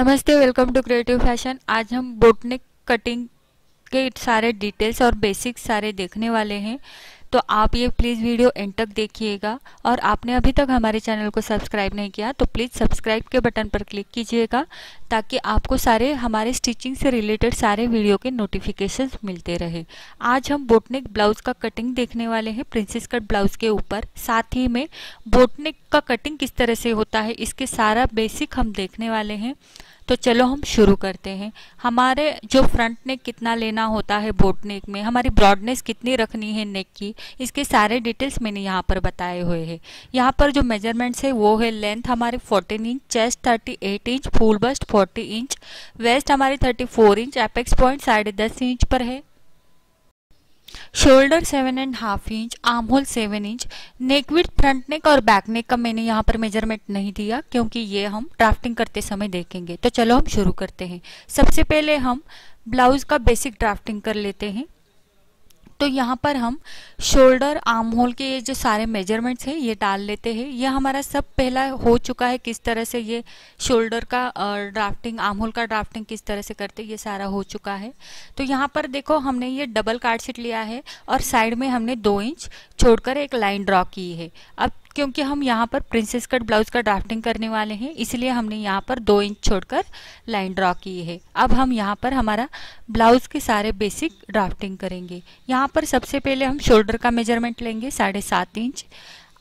नमस्ते welcome to creative fashion आज हम बोटनिक कटिंग के सारे डिटेल्स और बेसिक्स सारे देखने वाले हैं तो आप ये प्लीज़ वीडियो एंड तक देखिएगा और आपने अभी तक हमारे चैनल को सब्सक्राइब नहीं किया तो प्लीज़ सब्सक्राइब के बटन पर क्लिक कीजिएगा ताकि आपको सारे हमारे स्टिचिंग से रिलेटेड सारे वीडियो के नोटिफिकेशन मिलते रहे आज हम बोटनेक ब्लाउज का कटिंग देखने वाले हैं प्रिंसेस कट ब्लाउज के ऊपर साथ ही में बोटनेक का कटिंग किस तरह से होता है इसके सारा बेसिक हम देखने वाले हैं तो चलो हम शुरू करते हैं हमारे जो फ्रंट नेक कितना लेना होता है बोट नेक में हमारी ब्रॉडनेस कितनी रखनी है नेक की इसके सारे डिटेल्स मैंने यहाँ पर बताए हुए हैं यहाँ पर जो मेजरमेंट्स है वो है लेंथ हमारी 14 inch chest 38 inch full bust 40 inch waist हमारी 34 इंच एपेक्स पॉइंट साढ़े दस इंच पर है shoulder seven and half inch arm hole seven inch neck with front neck और बैक नेक का मैंने यहाँ पर मेजरमेंट नहीं दिया क्योंकि ये हम ड्राफ्टिंग करते समय देखेंगे तो चलो हम शुरू करते हैं सबसे पहले हम ब्लाउज का बेसिक ड्राफ्टिंग कर लेते हैं तो यहाँ पर हम शोल्डर आर्म होल के जो सारे मेजरमेंट्स हैं ये डाल लेते हैं ये हमारा सब पहला हो चुका है किस तरह से ये शोल्डर का ड्राफ्टिंग आर्म होल का ड्राफ्टिंग किस तरह से करते ये सारा हो चुका है तो यहाँ पर देखो हमने ये डबल कार्ड शीट लिया है और साइड में हमने दो इंच छोड़कर एक लाइन ड्रॉ की है अब क्योंकि हम यहाँ पर प्रिंसेस कट ब्लाउज का ड्राफ्टिंग करने वाले हैं इसलिए हमने यहाँ पर दो इंच छोड़कर लाइन ड्रॉ की है अब हम यहाँ पर हमारा ब्लाउज के सारे बेसिक ड्राफ्टिंग करेंगे यहाँ पर सबसे पहले हम शोल्डर का मेजरमेंट लेंगे साढ़े सात इंच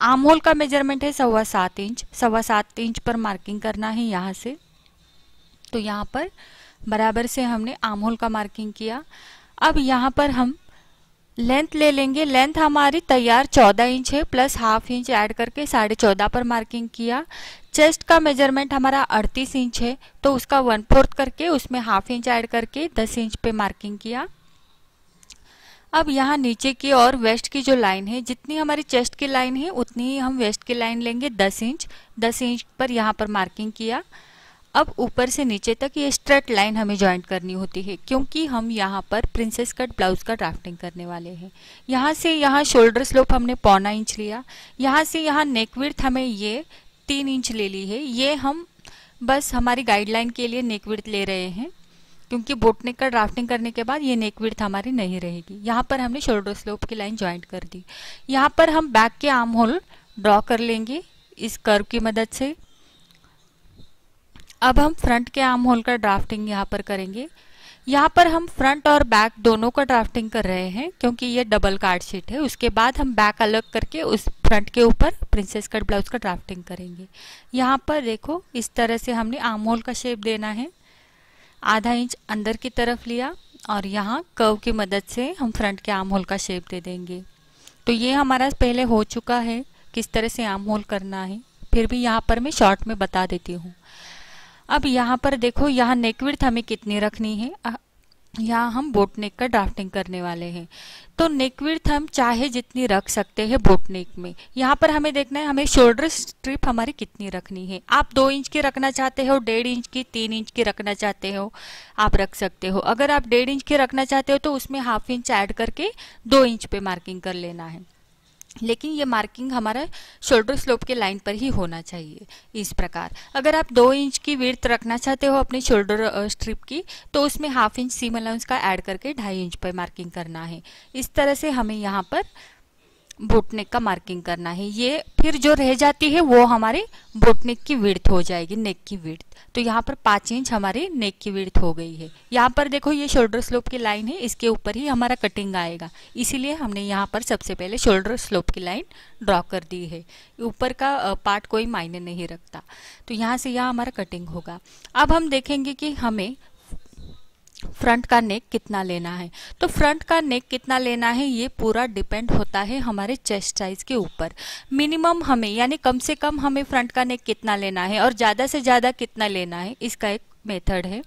आर्म होल का मेजरमेंट है सवा सात इंच सवा सात इंच पर मार्किंग करना है यहाँ से तो यहाँ पर बराबर से हमने आर्म होल का मार्किंग किया अब यहाँ पर हम लेंथ ले लेंगे लेंथ हमारी तैयार चौदह इंच है प्लस हाफ इंच ऐड करके साढ़े चौदह पर मार्किंग किया चेस्ट का मेजरमेंट हमारा अड़तीस इंच है तो उसका वन फोर्थ करके उसमें हाफ इंच ऐड करके दस इंच पे मार्किंग किया अब यहाँ नीचे की और वेस्ट की जो लाइन है जितनी हमारी चेस्ट की लाइन है उतनी ही हम वेस्ट की लाइन लेंगे दस इंच दस इंच पर यहाँ पर मार्किंग किया अब ऊपर से नीचे तक ये स्ट्रेट लाइन हमें ज्वाइंट करनी होती है क्योंकि हम यहाँ पर प्रिंसेस कट ब्लाउज का ड्राफ्टिंग करने वाले हैं यहाँ से यहाँ शोल्डर स्लोप हमने पौना इंच लिया यहाँ से यहाँ नेक विर्थ हमें ये तीन इंच ले ली है ये हम बस हमारी गाइडलाइन के लिए नेक विर्थ ले रहे हैं क्योंकि बोटनेक का ड्राफ्टिंग करने के बाद ये नेक विर्थ हमारी नहीं रहेगी यहाँ पर हमने शोल्डर स्लोप की लाइन ज्वाइंट कर दी यहाँ पर हम बैक के आर्म होल ड्रॉ कर लेंगे इस कर्व की मदद से अब हम फ्रंट के आर्म होल का ड्राफ्टिंग यहाँ पर करेंगे यहाँ पर हम फ्रंट और बैक दोनों का ड्राफ्टिंग कर रहे हैं क्योंकि ये डबल कार्ड शीट है उसके बाद हम बैक अलग करके उस फ्रंट के ऊपर प्रिंसेस कट ब्लाउज का ड्राफ्टिंग करेंगे यहाँ पर देखो इस तरह से हमने आर्म होल का शेप देना है आधा इंच अंदर की तरफ लिया और यहाँ कर्व की मदद से हम फ्रंट के आर्म होल का शेप दे देंगे तो ये हमारा पहले हो चुका है किस तरह से आर्म होल करना है फिर भी यहाँ पर मैं शॉर्ट में बता देती हूँ अब यहाँ पर देखो यहाँ नेकविर्थ हमें कितनी रखनी है यहाँ हम बोट नेक का ड्राफ्टिंग करने वाले हैं तो नेक हम चाहे जितनी रख सकते हैं बोट नेक में यहाँ पर हमें देखना है हमें शोल्डर स्ट्रिप हमारी कितनी रखनी है आप दो इंच की रखना चाहते हो डेढ़ इंच की तीन इंच की रखना चाहते हो आप रख सकते हो अगर आप डेढ़ इंच की रखना चाहते हो तो उसमें हाफ इंच ऐड करके दो इंच पे मार्किंग कर लेना है लेकिन ये मार्किंग हमारा शोल्डर स्लोप के लाइन पर ही होना चाहिए इस प्रकार अगर आप दो इंच की विर्थ रखना चाहते हो अपने शोल्डर स्ट्रिप की तो उसमें हाफ इंच सीम अलाउंस का ऐड करके ढाई इंच पर मार्किंग करना है इस तरह से हमें यहाँ पर बोटनेक का मार्किंग करना है ये फिर जो रह जाती है वो हमारे बोटनेक की विर्थ हो जाएगी नेक की विर्थ तो यहाँ पर पाँच इंच हमारी नेक की विर्थ हो गई है यहाँ पर देखो ये शोल्डर स्लोप की लाइन है इसके ऊपर ही हमारा कटिंग आएगा इसीलिए हमने यहाँ पर सबसे पहले शोल्डर स्लोप की लाइन ड्रॉ कर दी है ऊपर का पार्ट कोई मायने नहीं रखता तो यहाँ से यह हमारा कटिंग होगा अब हम देखेंगे कि हमें फ्रंट का नेक कितना लेना है तो फ्रंट का नेक कितना लेना है ये पूरा डिपेंड होता है हमारे चेस्ट साइज के ऊपर मिनिमम हमें यानी कम से कम हमें फ्रंट का नेक कितना लेना है और ज़्यादा से ज़्यादा कितना लेना है इसका एक मेथड है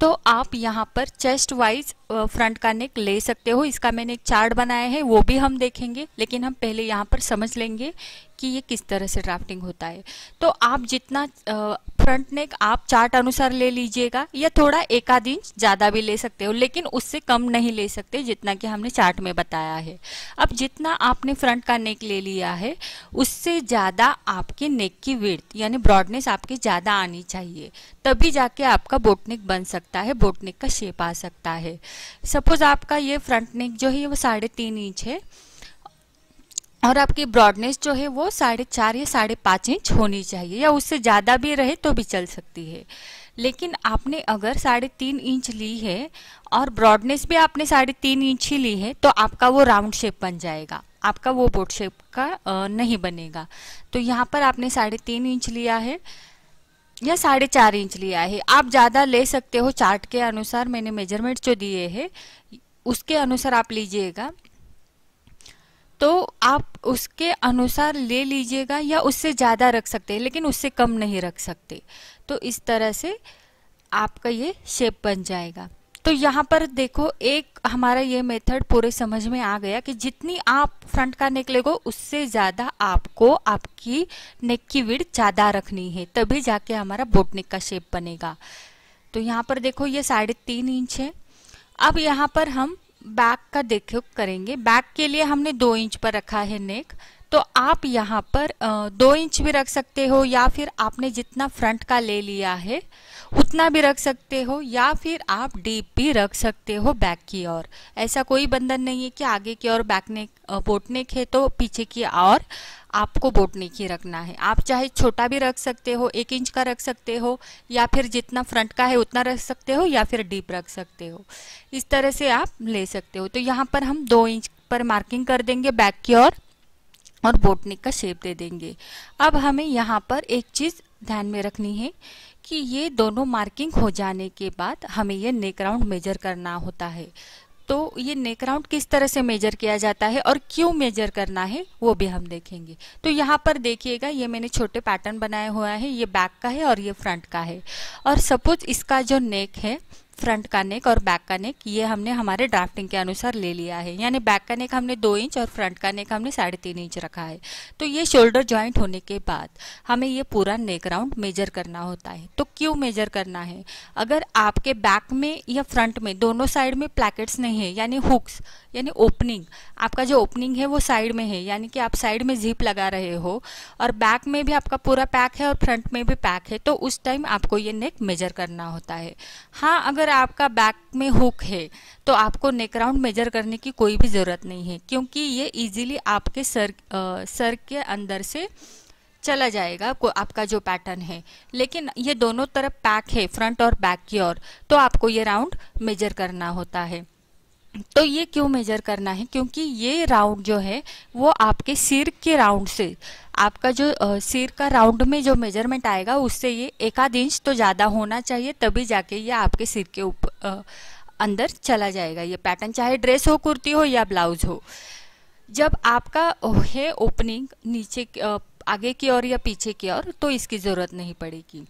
तो आप यहाँ पर चेस्ट वाइज फ्रंट का नेक ले सकते हो इसका मैंने एक चार्ट बनाया है वो भी हम देखेंगे लेकिन हम पहले यहाँ पर समझ लेंगे कि ये किस तरह से ड्राफ्टिंग होता है तो आप जितना फ्रंट नेक आप चार्ट अनुसार ले लीजिएगा या थोड़ा एक आध इंच ज़्यादा भी ले सकते हो लेकिन उससे कम नहीं ले सकते जितना कि हमने चार्ट में बताया है अब जितना आपने फ्रंट का नेक ले लिया है उससे ज़्यादा आपके नेक की विर्थ यानी ब्रॉडनेस आपकी ज़्यादा आनी चाहिए तभी जाके आपका बोटनेक बन सकता है बोटनेक का शेप आ सकता है सपोज आपका ये फ्रंट नेक जो है वो साढ़े तीन इंच है और आपकी ब्रॉडनेस जो है वो साढ़े चार या साढ़े पाँच इंच होनी चाहिए या उससे ज़्यादा भी रहे तो भी चल सकती है लेकिन आपने अगर साढ़े तीन इंच ली है और ब्रॉडनेस भी आपने साढ़े तीन इंच ही ली है तो आपका वो राउंड शेप बन जाएगा आपका वो बोट शेप का नहीं बनेगा तो यहाँ पर आपने साढ़े तीन इंच लिया है या साढ़े चार इंच लिया है आप ज़्यादा ले सकते हो चार्ट के अनुसार मैंने मेजरमेंट जो दिए है उसके अनुसार आप लीजिएगा तो आप उसके अनुसार ले लीजिएगा या उससे ज़्यादा रख सकते हैं लेकिन उससे कम नहीं रख सकते तो इस तरह से आपका ये शेप बन जाएगा तो यहाँ पर देखो एक हमारा ये मेथड पूरे समझ में आ गया कि जितनी आप फ्रंट का नेक लेगो उससे ज़्यादा आपको आपकी नेक की विड़ ज़्यादा रखनी है तभी जाके हमारा बोट नेक का शेप बनेगा तो यहाँ पर देखो ये साढ़े तीन इंच है अब यहाँ पर हम बैक का देखो करेंगे बैक के लिए हमने दो इंच पर रखा है नेक तो आप यहाँ पर दो इंच भी रख सकते हो या फिर आपने जितना फ्रंट का ले लिया है उतना भी रख सकते हो या फिर आप डीप भी रख सकते हो बैक की ओर ऐसा कोई बंधन नहीं है कि आगे की ओर बैक ने बोटनेक है तो पीछे की ओर आपको बोटनेक ही रखना है आप चाहे छोटा भी रख सकते हो एक इंच का रख सकते हो या फिर जितना फ्रंट का है उतना रख सकते हो या फिर डीप रख सकते हो इस तरह से आप ले सकते हो तो यहाँ पर हम दो इंच पर मार्किंग कर देंगे बैक की ओर और बोटनिक का शेप दे देंगे अब हमें यहाँ पर एक चीज़ ध्यान में रखनी है कि ये दोनों मार्किंग हो जाने के बाद हमें ये नेक राउंड मेजर करना होता है तो ये नेक राउंड किस तरह से मेजर किया जाता है और क्यों मेजर करना है वो भी हम देखेंगे तो यहाँ पर देखिएगा ये मैंने छोटे पैटर्न बनाए हुआ है ये बैक का है और ये फ्रंट का है और सपोज इसका जो नेक है फ्रंट का नेक और बैक का नेक ये हमने हमारे ड्राफ्टिंग के अनुसार ले लिया है यानी बैक का नेक हमने दो इंच और फ्रंट का नेक हमने साढ़े तीन इंच रखा है तो ये शोल्डर ज्वाइंट होने के बाद हमें ये पूरा नेक राउंड मेजर करना होता है तो क्यों मेजर करना है अगर आपके बैक में या फ्रंट में दोनों साइड में प्लैकेट्स नहीं है यानी हुक्स यानी ओपनिंग आपका जो ओपनिंग है वो साइड में है यानी कि आप साइड में जीप लगा रहे हो और बैक में भी आपका पूरा पैक है और फ्रंट में भी पैक है तो उस टाइम आपको ये नेक मेजर करना होता है हाँ अगर अगर आपका बैक में हुक है तो आपको नेक राउंड मेजर करने की कोई भी ज़रूरत नहीं है क्योंकि ये इजीली आपके सर आ, सर के अंदर से चला जाएगा आपका जो पैटर्न है लेकिन ये दोनों तरफ पैक है फ्रंट और बैक की ओर तो आपको ये राउंड मेजर करना होता है तो ये क्यों मेजर करना है क्योंकि ये राउंड जो है वो आपके सिर के राउंड से आपका जो सिर का राउंड में जो मेजरमेंट आएगा उससे ये एकाध इंच तो ज़्यादा होना चाहिए तभी जाके ये आपके सिर के ऊपर अंदर चला जाएगा ये पैटर्न चाहे ड्रेस हो कुर्ती हो या ब्लाउज हो जब आपका है ओपनिंग नीचे आगे की ओर या पीछे की ओर तो इसकी ज़रूरत नहीं पड़ेगी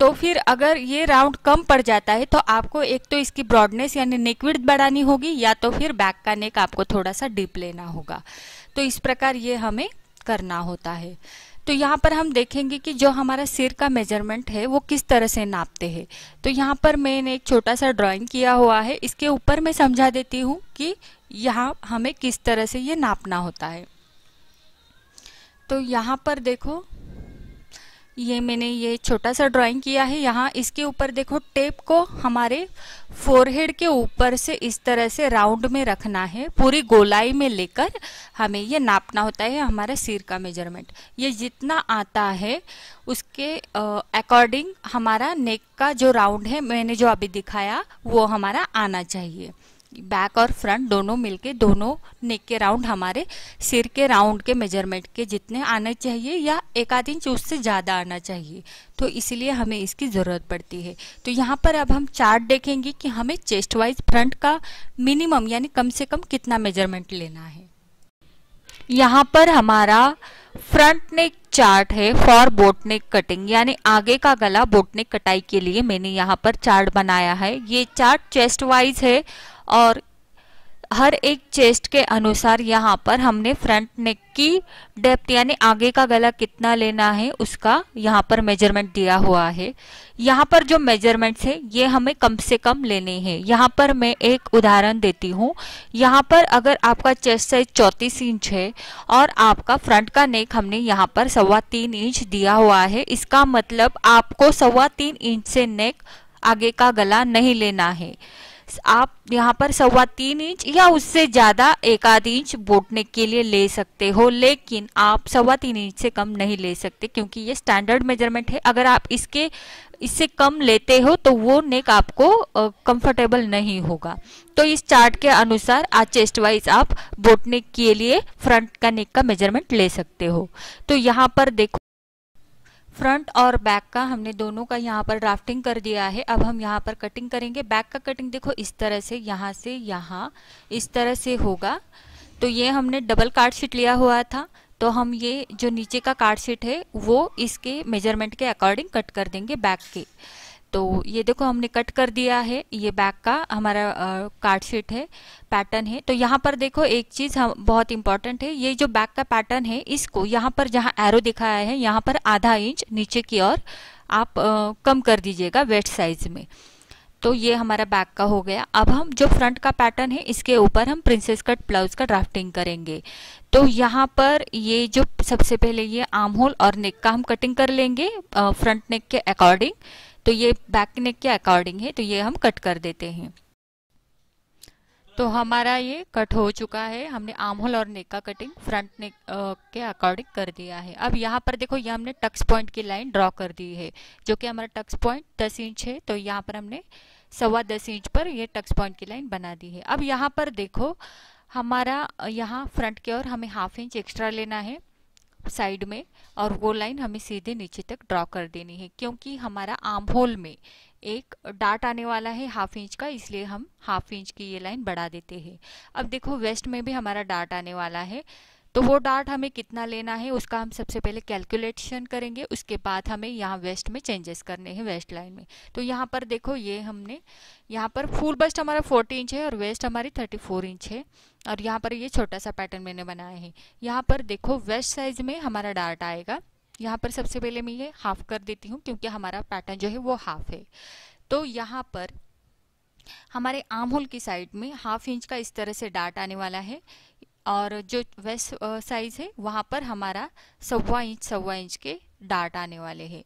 तो फिर अगर ये राउंड कम पड़ जाता है तो आपको एक तो इसकी ब्रॉडनेस यानी नेकविड बढ़ानी होगी या तो फिर बैक का नेक आपको थोड़ा सा डीप लेना होगा तो इस प्रकार ये हमें करना होता है तो यहाँ पर हम देखेंगे कि जो हमारा सिर का मेजरमेंट है वो किस तरह से नापते हैं तो यहाँ पर मैंने एक छोटा सा ड्राइंग किया हुआ है इसके ऊपर मैं समझा देती हूँ कि यहाँ हमें किस तरह से ये नापना होता है तो यहाँ पर देखो ये मैंने ये छोटा सा ड्राइंग किया है यहाँ इसके ऊपर देखो टेप को हमारे फोरहेड के ऊपर से इस तरह से राउंड में रखना है पूरी गोलाई में लेकर हमें ये नापना होता है हमारे सिर का मेजरमेंट ये जितना आता है उसके अकॉर्डिंग हमारा नेक का जो राउंड है मैंने जो अभी दिखाया वो हमारा आना चाहिए बैक और फ्रंट दोनों मिलके दोनों नेक के राउंड हमारे सिर के राउंड के मेजरमेंट के जितने आने चाहिए या एक आध इंच उससे ज़्यादा आना चाहिए तो इसलिए हमें इसकी ज़रूरत पड़ती है तो यहाँ पर अब हम चार्ट देखेंगे कि हमें चेस्ट वाइज फ्रंट का मिनिमम यानी कम से कम कितना मेजरमेंट लेना है यहाँ पर हमारा फ्रंट नेक चार्ट है फॉर बोटनेक कटिंग यानी आगे का गला बोटनेक कटाई के लिए मैंने यहाँ पर चार्ट बनाया है ये चार्ट चेस्ट वाइज है और हर एक चेस्ट के अनुसार यहाँ पर हमने फ्रंट नेक की डेप्थ यानी आगे का गला कितना लेना है उसका यहाँ पर मेजरमेंट दिया हुआ है यहाँ पर जो मेजरमेंट्स है ये हमें कम से कम लेने हैं यहाँ पर मैं एक उदाहरण देती हूँ यहाँ पर अगर आपका चेस्ट साइज चौंतीस इंच है और आपका फ्रंट का नेक हमने यहाँ पर सवा तीन इंच दिया हुआ है इसका मतलब आपको सवा तीन इंच से नेक आगे का गला नहीं लेना है आप यहाँ पर सवा तीन इंच या उससे ज़्यादा एक आध इंच बोटने के लिए ले सकते हो लेकिन आप सवा तीन इंच से कम नहीं ले सकते क्योंकि ये स्टैंडर्ड मेजरमेंट है अगर आप इसके इससे कम लेते हो तो वो नेक आपको कंफर्टेबल नहीं होगा तो इस चार्ट के अनुसार आज चेस्ट वाइज आप बोटने के लिए फ्रंट का नेक का मेजरमेंट ले सकते हो तो यहाँ पर देखो फ्रंट और बैक का हमने दोनों का यहाँ पर ड्राफ्टिंग कर दिया है अब हम यहाँ पर कटिंग करेंगे बैक का कटिंग देखो इस तरह से यहाँ से यहाँ इस तरह से होगा तो ये हमने डबल कार्ड शीट लिया हुआ था तो हम ये जो नीचे का कार्ड शीट है वो इसके मेजरमेंट के अकॉर्डिंग कट कर देंगे बैक के तो ये देखो हमने कट कर दिया है ये बैक का हमारा कार्ड शीट है पैटर्न है तो यहाँ पर देखो एक चीज़ हम बहुत इंपॉर्टेंट है ये जो बैक का पैटर्न है इसको यहाँ पर जहाँ एरो दिखाया है यहाँ पर आधा इंच नीचे की ओर आप आ, कम कर दीजिएगा वेट साइज में तो ये हमारा बैक का हो गया अब हम जो फ्रंट का पैटर्न है इसके ऊपर हम प्रिंसेस कट ब्लाउज का ड्राफ्टिंग करेंगे तो यहाँ पर ये जो सबसे पहले ये आर्म होल और नेक का हम कटिंग कर लेंगे फ्रंट नेक के अकॉर्डिंग तो ये बैक नेक के अकॉर्डिंग है तो ये हम कट कर देते हैं तो हमारा ये कट हो चुका है हमने आर्म होल और नेक का कटिंग फ्रंट नेक के अकॉर्डिंग कर दिया है अब यहाँ पर देखो ये हमने टक्स पॉइंट की लाइन ड्रॉ कर दी है जो कि हमारा टक्स पॉइंट दस इंच है तो यहाँ पर हमने सवा दस इंच पर ये टक्स पॉइंट की लाइन बना दी है अब यहाँ पर देखो हमारा यहाँ फ्रंट की ओर हमें हाफ इंच एक्स्ट्रा लेना है साइड में और वो लाइन हमें सीधे नीचे तक ड्रॉ कर देनी है क्योंकि हमारा आर्म होल में एक डार्ट आने वाला है हाफ इंच का इसलिए हम हाफ इंच की ये लाइन बढ़ा देते हैं अब देखो वेस्ट में भी हमारा डार्ट आने वाला है तो वो डार्ट हमें कितना लेना है उसका हम सबसे पहले कैलकुलेशन करेंगे उसके बाद हमें यहाँ वेस्ट में चेंजेस करने हैं वेस्ट लाइन में तो यहाँ पर देखो ये हमने यहाँ पर फुल बस्ट हमारा 40 इंच है और वेस्ट हमारी 34 इंच है और यहाँ पर ये छोटा सा पैटर्न मैंने बनाया है यहाँ पर देखो वेस्ट साइज में हमारा डार्ट आएगा यहाँ पर सबसे पहले मैं ये हाफ कर देती हूँ क्योंकि हमारा पैटर्न जो है वो हाफ है तो यहाँ पर हमारे आम होल की साइड में हाफ इंच का इस तरह से डार्ट आने वाला है और जो वेस्ट साइज है वहाँ पर हमारा सवा इंच सवा इंच के डार्ट आने वाले हैं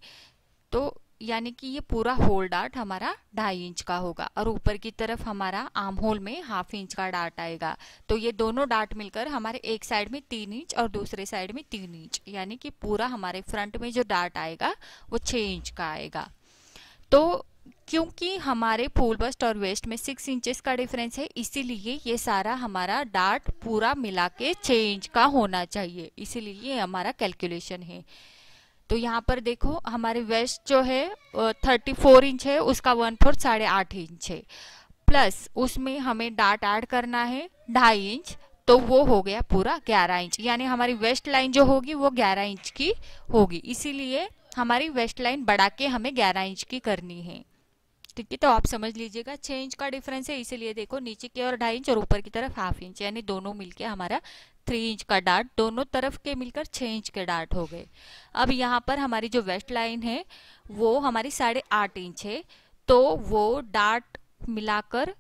तो यानी कि ये पूरा होल डार्ट हमारा ढाई इंच का होगा और ऊपर की तरफ हमारा आर्म होल में हाफ इंच का डार्ट आएगा तो ये दोनों डार्ट मिलकर हमारे एक साइड में तीन इंच और दूसरे साइड में तीन इंच यानी कि पूरा हमारे फ्रंट में जो डार्ट आएगा वो छः इंच का आएगा तो क्योंकि हमारे फूल बस्ट और वेस्ट में सिक्स इंचेस का डिफरेंस है इसीलिए ये सारा हमारा डार्ट पूरा मिला के छः इंच का होना चाहिए इसीलिए ये हमारा कैलकुलेशन है तो यहाँ पर देखो हमारे वेस्ट जो है थर्टी फोर इंच है उसका वन फोर्थ साढ़े आठ इंच है प्लस उसमें हमें डार्ट ऐड करना है ढाई इंच तो वो हो गया पूरा ग्यारह इंच यानी हमारी वेस्ट लाइन जो होगी वो ग्यारह इंच की होगी इसीलिए हमारी वेस्ट लाइन बढ़ा के हमें ग्यारह इंच की करनी है ठीक है तो आप समझ लीजिएगा छः इंच का डिफरेंस है इसीलिए देखो नीचे की ओर ढाई इंच और ऊपर की तरफ हाफ इंच यानी दोनों मिलके हमारा थ्री इंच का डार्ट दोनों तरफ के मिलकर छः इंच के डार्ट हो गए अब यहाँ पर हमारी जो वेस्ट लाइन है वो हमारी साढ़े आठ इंच है तो वो डार्ट मिलाकर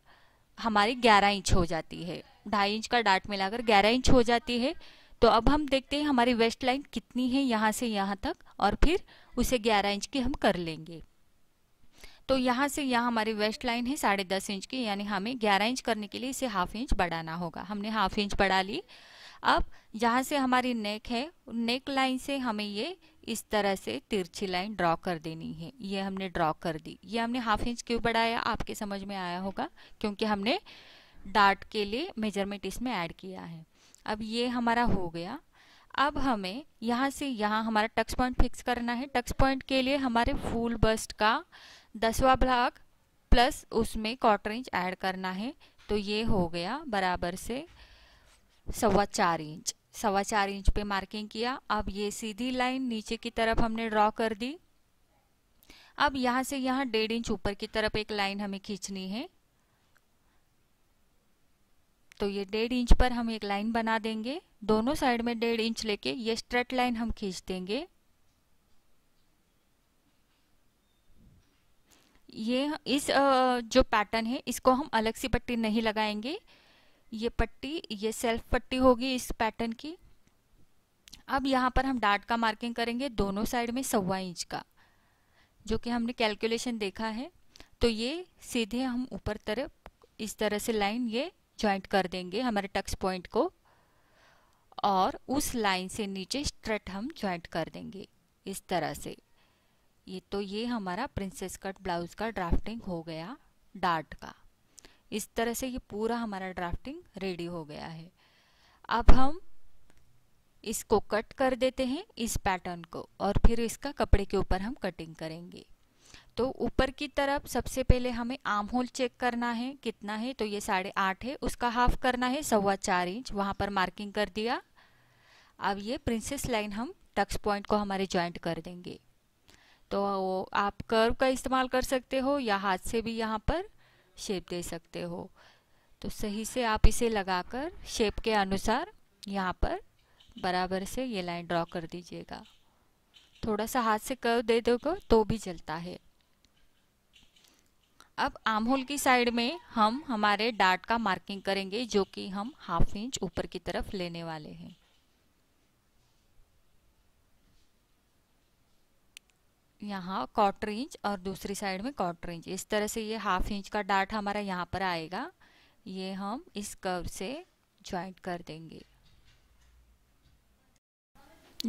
हमारी ग्यारह इंच हो जाती है ढाई इंच का डार्ट मिलाकर ग्यारह इंच हो जाती है तो अब हम देखते हैं हमारी वेस्ट लाइन कितनी है यहाँ से यहाँ तक और फिर उसे ग्यारह इंच की हम कर लेंगे तो यहाँ से यहाँ हमारी वेस्ट लाइन है साढ़े दस इंच की यानी हमें ग्यारह इंच करने के लिए इसे हाफ इंच बढ़ाना होगा हमने हाफ इंच बढ़ा ली अब जहाँ से हमारी नेक है नेक लाइन से हमें ये इस तरह से तिरछी लाइन ड्रॉ कर देनी है ये हमने ड्रॉ कर दी ये हमने हाफ इंच क्यों बढ़ाया आपके समझ में आया होगा क्योंकि हमने डार्ट के लिए मेजरमेंट इसमें ऐड किया है अब ये हमारा हो गया अब हमें यहाँ से यहाँ हमारा टक्स पॉइंट फिक्स करना है टक्स पॉइंट के लिए हमारे फूल बस्ट का दसवा भाग प्लस उसमें क्वार्टर इंच ऐड करना है तो ये हो गया बराबर से सवा चार इंच सवा चार इंच पे मार्किंग किया अब ये सीधी लाइन नीचे की तरफ हमने ड्रॉ कर दी अब यहाँ से यहाँ डेढ़ इंच ऊपर की तरफ एक लाइन हमें खींचनी है तो ये डेढ़ इंच पर हम एक लाइन बना देंगे दोनों साइड में डेढ़ इंच लेके ये स्ट्रेट लाइन हम खींच देंगे ये इस जो पैटर्न है इसको हम अलग सी पट्टी नहीं लगाएंगे ये पट्टी ये सेल्फ पट्टी होगी इस पैटर्न की अब यहाँ पर हम डार्ट का मार्किंग करेंगे दोनों साइड में सवा इंच का जो कि हमने कैलकुलेशन देखा है तो ये सीधे हम ऊपर तरफ इस तरह से लाइन ये ज्वाइंट कर देंगे हमारे टक्स पॉइंट को और उस लाइन से नीचे स्ट्रेट हम ज्वाइंट कर देंगे इस तरह से ये तो ये हमारा प्रिंसेस कट ब्लाउज का ड्राफ्टिंग हो गया डार्ट का इस तरह से ये पूरा हमारा ड्राफ्टिंग रेडी हो गया है अब हम इसको कट कर देते हैं इस पैटर्न को और फिर इसका कपड़े के ऊपर हम कटिंग करेंगे तो ऊपर की तरफ सबसे पहले हमें आर्म होल चेक करना है कितना है तो ये साढ़े आठ है उसका हाफ करना है सवा चार इंच वहाँ पर मार्किंग कर दिया अब ये प्रिंसेस लाइन हम टक्स पॉइंट को हमारे ज्वाइंट कर देंगे तो आप कर्व का इस्तेमाल कर सकते हो या हाथ से भी यहाँ पर शेप दे सकते हो तो सही से आप इसे लगाकर शेप के अनुसार यहाँ पर बराबर से ये लाइन ड्रॉ कर दीजिएगा थोड़ा सा हाथ से कर्व दे दोगे तो भी चलता है अब आम होल की साइड में हम हमारे डार्ट का मार्किंग करेंगे जो कि हम हाफ इंच ऊपर की तरफ लेने वाले हैं यहाँ क्वार्टर इंच और दूसरी साइड में क्वार्टर इंच इस तरह से ये हाफ इंच का डार्ट हमारा यहाँ पर आएगा ये हम इस कर्व से ज्वाइंट कर देंगे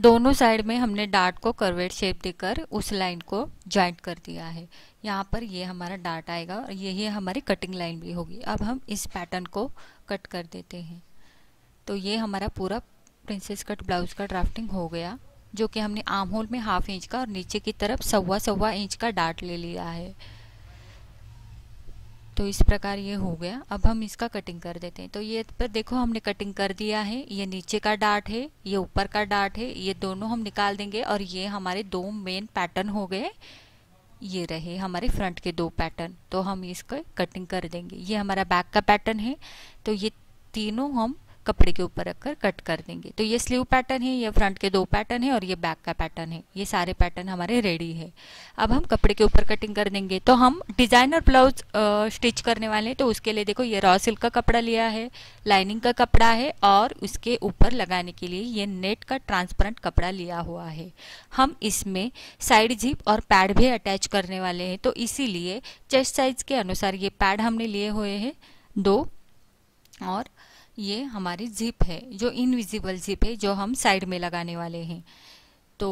दोनों साइड में हमने डाट को करवेट शेप देकर उस लाइन को ज्वाइंट कर दिया है यहाँ पर ये हमारा डार्ट आएगा और यही हमारी कटिंग लाइन भी होगी अब हम इस पैटर्न को कट कर देते हैं तो ये हमारा पूरा प्रिंसेस कट ब्लाउज़ का ड्राफ्टिंग हो गया जो कि हमने आम होल में हाफ इंच का और नीचे की तरफ सवा सवा इंच का डार्ट ले लिया है तो इस प्रकार ये हो गया अब हम इसका कटिंग कर देते हैं तो ये पर देखो हमने कटिंग कर दिया है ये नीचे का डार्ट है ये ऊपर का डार्ट है ये दोनों हम निकाल देंगे और ये हमारे दो मेन पैटर्न हो गए ये रहे हमारे फ्रंट के दो पैटर्न तो हम इसका कटिंग कर देंगे ये हमारा बैक का पैटर्न है तो ये तीनों हम कपड़े के ऊपर रखकर कट कर देंगे तो ये स्लीव पैटर्न है ये फ्रंट के दो पैटर्न है और ये बैक का पैटर्न है ये सारे पैटर्न हमारे रेडी है अब हम कपड़े के ऊपर कटिंग कर देंगे तो हम डिज़ाइनर ब्लाउज स्टिच करने वाले हैं तो उसके लिए देखो ये रॉ सिल्क का कपड़ा लिया है लाइनिंग का कपड़ा है और उसके ऊपर लगाने के लिए ये नेट का ट्रांसपेरेंट कपड़ा लिया हुआ है हम इसमें साइड जीप और पैड भी अटैच करने वाले हैं तो इसीलिए चेस्ट साइज के अनुसार ये पैड हमने लिए हुए हैं दो और ये हमारी जिप है जो इनविजिबल जिप है जो हम साइड में लगाने वाले हैं तो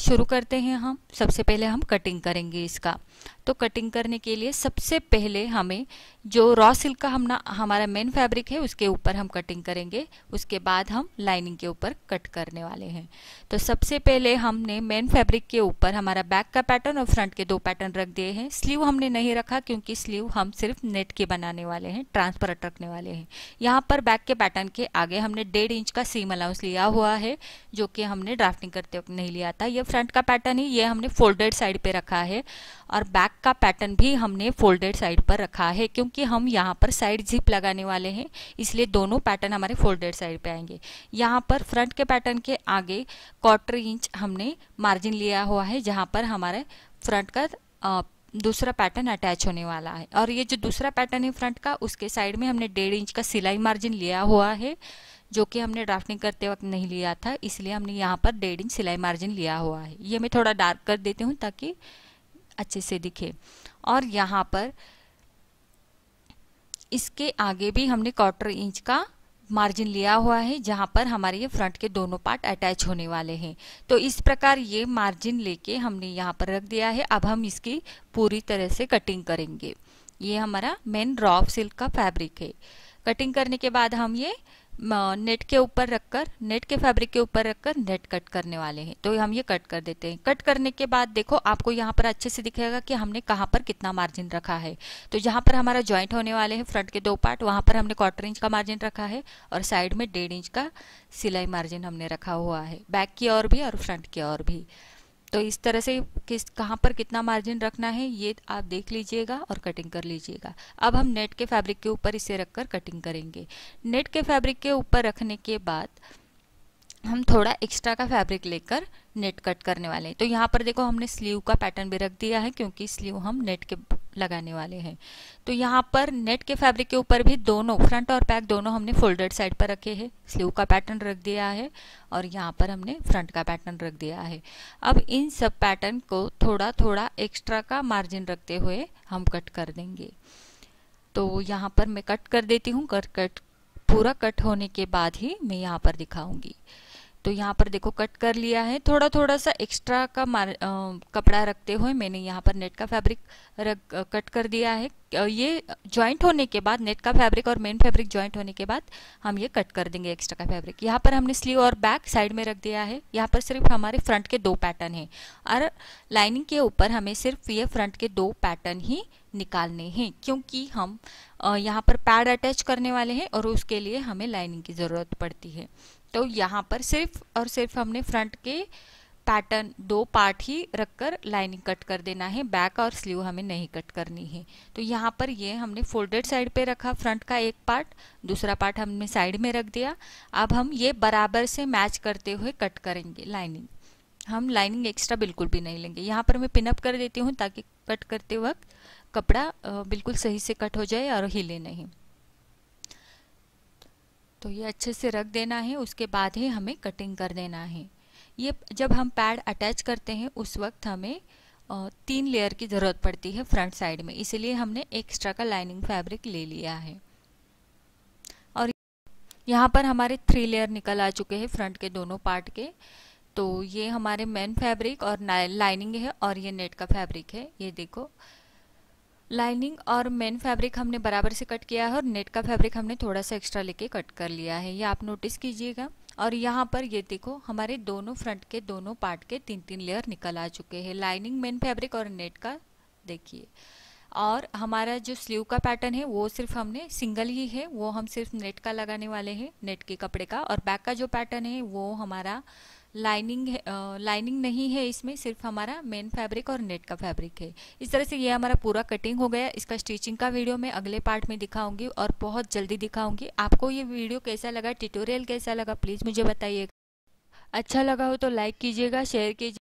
शुरू करते हैं हम सबसे पहले हम कटिंग करेंगे इसका तो कटिंग करने के लिए सबसे पहले हमें जो रॉ सिल्क का हमना हमारा मेन फैब्रिक है उसके ऊपर हम कटिंग करेंगे उसके बाद हम लाइनिंग के ऊपर कट करने वाले हैं तो सबसे पहले हमने मेन फैब्रिक के ऊपर हमारा बैक का पैटर्न और फ्रंट के दो पैटर्न रख दिए हैं स्लीव हमने नहीं रखा क्योंकि स्लीव हम सिर्फ नेट के बनाने वाले हैं ट्रांसपरट रखने वाले हैं यहाँ पर बैक के पैटर्न के आगे हमने डेढ़ इंच का सीम अलाउंस लिया हुआ है जो कि हमने ड्राफ्टिंग करते वक्त नहीं लिया था यह फ्रंट का पैटर्न ही ये हमने फोल्डेड साइड पर रखा है और बैक का पैटर्न भी हमने फोल्डेड साइड पर रखा है क्योंकि हम यहाँ पर साइड जिप लगाने वाले हैं इसलिए दोनों पैटर्न हमारे फोल्डेड साइड पे आएंगे यहाँ पर फ्रंट के पैटर्न के आगे क्वार्टर इंच हमने मार्जिन लिया हुआ है जहाँ पर हमारे फ्रंट का आ, दूसरा पैटर्न अटैच होने वाला है और ये जो दूसरा पैटर्न है फ्रंट का उसके साइड में हमने डेढ़ इंच का सिलाई मार्जिन लिया हुआ है जो कि हमने ड्राफ्टिंग करते वक्त नहीं लिया था इसलिए हमने यहाँ पर डेढ़ इंच सिलाई मार्जिन लिया हुआ है ये मैं थोड़ा डार्क कर देती हूँ ताकि अच्छे से दिखे और यहाँ पर इसके आगे भी हमने क्वार्टर इंच का मार्जिन लिया हुआ है जहाँ पर हमारे ये फ्रंट के दोनों पार्ट अटैच होने वाले हैं तो इस प्रकार ये मार्जिन लेके हमने यहाँ पर रख दिया है अब हम इसकी पूरी तरह से कटिंग करेंगे ये हमारा मेन रॉफ सिल्क का फैब्रिक है कटिंग करने के बाद हम ये नेट के ऊपर रखकर नेट के फैब्रिक के ऊपर रखकर नेट कट करने वाले हैं तो हम ये कट कर देते हैं कट करने के बाद देखो आपको यहाँ पर अच्छे से दिखेगा कि हमने कहाँ पर कितना मार्जिन रखा है तो जहाँ पर हमारा ज्वाइंट होने वाले हैं फ्रंट के दो पार्ट वहाँ पर हमने क्वार्टर इंच का मार्जिन रखा है और साइड में डेढ़ इंच का सिलाई मार्जिन हमने रखा हुआ है बैक की ओर भी और फ्रंट की ओर भी तो इस तरह से किस कहाँ पर कितना मार्जिन रखना है ये आप देख लीजिएगा और कटिंग कर लीजिएगा अब हम नेट के फैब्रिक के ऊपर इसे रखकर कटिंग करेंगे नेट के फैब्रिक के ऊपर रखने के बाद हम थोड़ा एक्स्ट्रा का फैब्रिक लेकर नेट कट करने वाले हैं तो यहाँ पर देखो हमने स्लीव का पैटर्न भी रख दिया है क्योंकि स्लीव हम नेट के लगाने वाले हैं तो यहाँ पर नेट के फैब्रिक के ऊपर भी दोनों फ्रंट और बैक दोनों हमने फोल्डेड साइड पर रखे हैं स्लीव का पैटर्न रख दिया है और यहाँ पर हमने फ्रंट का पैटर्न रख दिया है अब इन सब पैटर्न को थोड़ा थोड़ा एक्स्ट्रा का मार्जिन रखते हुए हम कट कर देंगे तो यहाँ पर मैं कट कर देती हूँ कट कट पूरा कट होने के बाद ही मैं यहाँ पर दिखाऊंगी तो यहाँ पर देखो कट कर लिया है थोड़ा थोड़ा सा एक्स्ट्रा का आ, कपड़ा रखते हुए मैंने यहाँ पर नेट का फैब्रिक रख कट कर दिया है ये जॉइंट होने के बाद नेट का फैब्रिक और मेन फैब्रिक जॉइंट होने के बाद हम ये कट कर देंगे एक्स्ट्रा का फैब्रिक यहाँ पर हमने स्लीव और बैक साइड में रख दिया है यहाँ पर सिर्फ हमारे फ्रंट के दो पैटर्न हैं और लाइनिंग के ऊपर हमें सिर्फ ये फ्रंट के दो पैटर्न ही निकालने हैं क्योंकि हम यहाँ पर पैड अटैच करने वाले हैं और उसके लिए हमें लाइनिंग की ज़रूरत पड़ती है तो यहाँ पर सिर्फ और सिर्फ हमने फ्रंट के पैटर्न दो पार्ट ही रखकर लाइनिंग कट कर देना है बैक और स्लीव हमें नहीं कट करनी है तो यहाँ पर ये हमने फोल्डेड साइड पे रखा फ्रंट का एक पार्ट दूसरा पार्ट हमने साइड में रख दिया अब हम ये बराबर से मैच करते हुए कट करेंगे लाइनिंग हम लाइनिंग एक्स्ट्रा बिल्कुल भी नहीं लेंगे यहाँ पर मैं पिनअप कर देती हूँ ताकि कट करते वक्त कपड़ा बिल्कुल सही से कट हो जाए और हिले नहीं तो ये अच्छे से रख देना है उसके बाद ही हमें कटिंग कर देना है ये जब हम पैड अटैच करते हैं उस वक्त हमें तीन लेयर की ज़रूरत पड़ती है फ्रंट साइड में इसीलिए हमने एक्स्ट्रा का लाइनिंग फैब्रिक ले लिया है और यहाँ पर हमारे थ्री लेयर निकल आ चुके हैं फ्रंट के दोनों पार्ट के तो ये हमारे मेन फैब्रिक और लाइनिंग है और ये नेट का फैब्रिक है ये देखो लाइनिंग और मेन फैब्रिक हमने बराबर से कट किया है और नेट का फैब्रिक हमने थोड़ा सा एक्स्ट्रा लेके कट कर लिया है ये आप नोटिस कीजिएगा और यहाँ पर ये देखो हमारे दोनों फ्रंट के दोनों पार्ट के तीन तीन लेयर निकल आ चुके हैं लाइनिंग मेन फैब्रिक और नेट का देखिए और हमारा जो स्लीव का पैटर्न है वो सिर्फ हमने सिंगल ही है वो हम सिर्फ नेट का लगाने वाले हैं नेट के कपड़े का और बैक का जो पैटर्न है वो हमारा लाइनिंग है लाइनिंग नहीं है इसमें सिर्फ हमारा मेन फैब्रिक और नेट का फैब्रिक है इस तरह से ये हमारा पूरा कटिंग हो गया इसका स्टिचिंग का वीडियो मैं अगले पार्ट में दिखाऊंगी और बहुत जल्दी दिखाऊंगी आपको ये वीडियो कैसा लगा ट्यूटोरियल कैसा लगा प्लीज़ मुझे बताइएगा अच्छा लगा हो तो लाइक कीजिएगा शेयर कीजिए